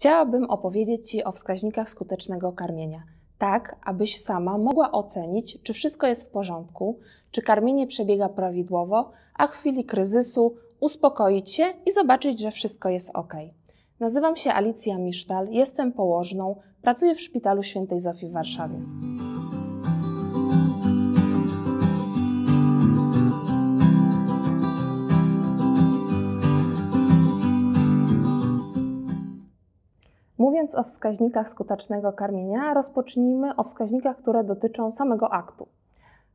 Chciałabym opowiedzieć Ci o wskaźnikach skutecznego karmienia, tak abyś sama mogła ocenić, czy wszystko jest w porządku, czy karmienie przebiega prawidłowo, a w chwili kryzysu uspokoić się i zobaczyć, że wszystko jest ok. Nazywam się Alicja Misztal, jestem położną, pracuję w Szpitalu Świętej Zofii w Warszawie. Mówiąc o wskaźnikach skutecznego karmienia, rozpocznijmy o wskaźnikach, które dotyczą samego aktu.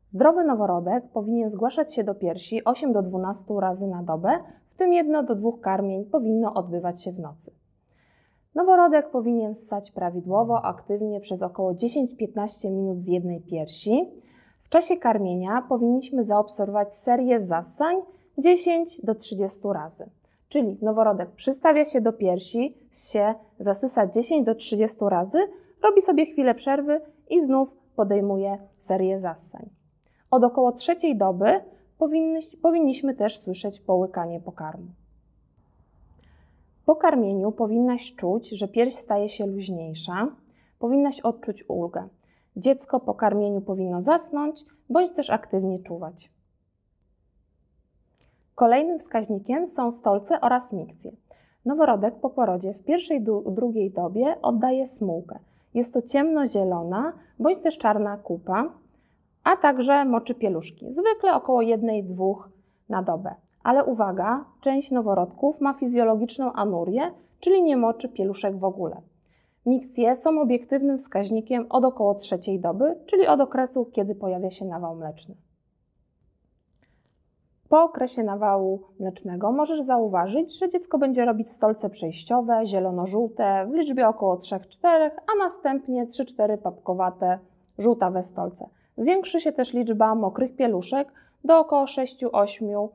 Zdrowy noworodek powinien zgłaszać się do piersi 8 do 12 razy na dobę, w tym jedno do dwóch karmień powinno odbywać się w nocy. Noworodek powinien ssać prawidłowo, aktywnie przez około 10-15 minut z jednej piersi. W czasie karmienia powinniśmy zaobserwować serię zasań 10 do 30 razy. Czyli noworodek przystawia się do piersi, się zasysa 10 do 30 razy, robi sobie chwilę przerwy i znów podejmuje serię zasań. Od około trzeciej doby powinniśmy też słyszeć połykanie pokarmu. Po karmieniu powinnaś czuć, że pierś staje się luźniejsza, powinnaś odczuć ulgę. Dziecko po karmieniu powinno zasnąć bądź też aktywnie czuwać. Kolejnym wskaźnikiem są stolce oraz mikcje. Noworodek po porodzie w pierwszej drugiej dobie oddaje smułkę. Jest to ciemnozielona bądź też czarna kupa, a także moczy pieluszki, zwykle około 1-2 na dobę. Ale uwaga, część noworodków ma fizjologiczną anurię, czyli nie moczy pieluszek w ogóle. Mikcje są obiektywnym wskaźnikiem od około trzeciej doby, czyli od okresu, kiedy pojawia się nawał mleczny. Po okresie nawału mlecznego możesz zauważyć, że dziecko będzie robić stolce przejściowe, zielono-żółte w liczbie około 3-4, a następnie 3-4 papkowate żółtawe stolce. Zwiększy się też liczba mokrych pieluszek do około 6-8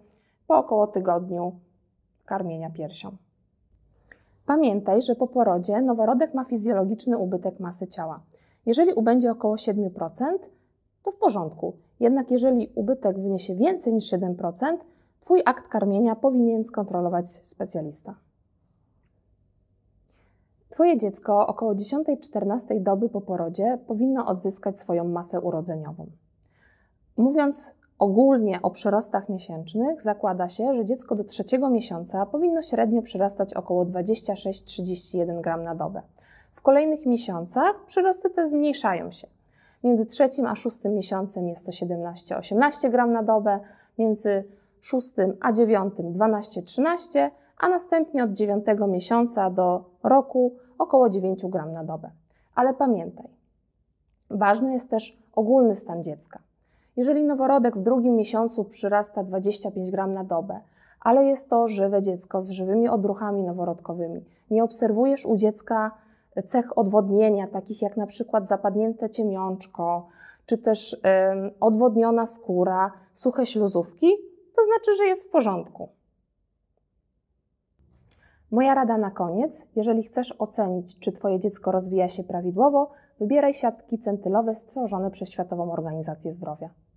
po około tygodniu karmienia piersią. Pamiętaj, że po porodzie noworodek ma fizjologiczny ubytek masy ciała. Jeżeli ubędzie około 7%, to w porządku. Jednak jeżeli ubytek wyniesie więcej niż 7%, Twój akt karmienia powinien skontrolować specjalista. Twoje dziecko około 10-14 doby po porodzie powinno odzyskać swoją masę urodzeniową. Mówiąc ogólnie o przyrostach miesięcznych, zakłada się, że dziecko do trzeciego miesiąca powinno średnio przyrastać około 26-31 gram na dobę. W kolejnych miesiącach przyrosty te zmniejszają się. Między trzecim a szóstym miesiącem jest to 17-18 gram na dobę, między szóstym a dziewiątym 12-13, a następnie od dziewiątego miesiąca do roku około 9 gram na dobę. Ale pamiętaj, ważny jest też ogólny stan dziecka. Jeżeli noworodek w drugim miesiącu przyrasta 25 gram na dobę, ale jest to żywe dziecko z żywymi odruchami noworodkowymi, nie obserwujesz u dziecka cech odwodnienia, takich jak na przykład zapadnięte ciemiączko, czy też odwodniona skóra, suche śluzówki, to znaczy, że jest w porządku. Moja rada na koniec, jeżeli chcesz ocenić, czy Twoje dziecko rozwija się prawidłowo, wybieraj siatki centylowe stworzone przez Światową Organizację Zdrowia.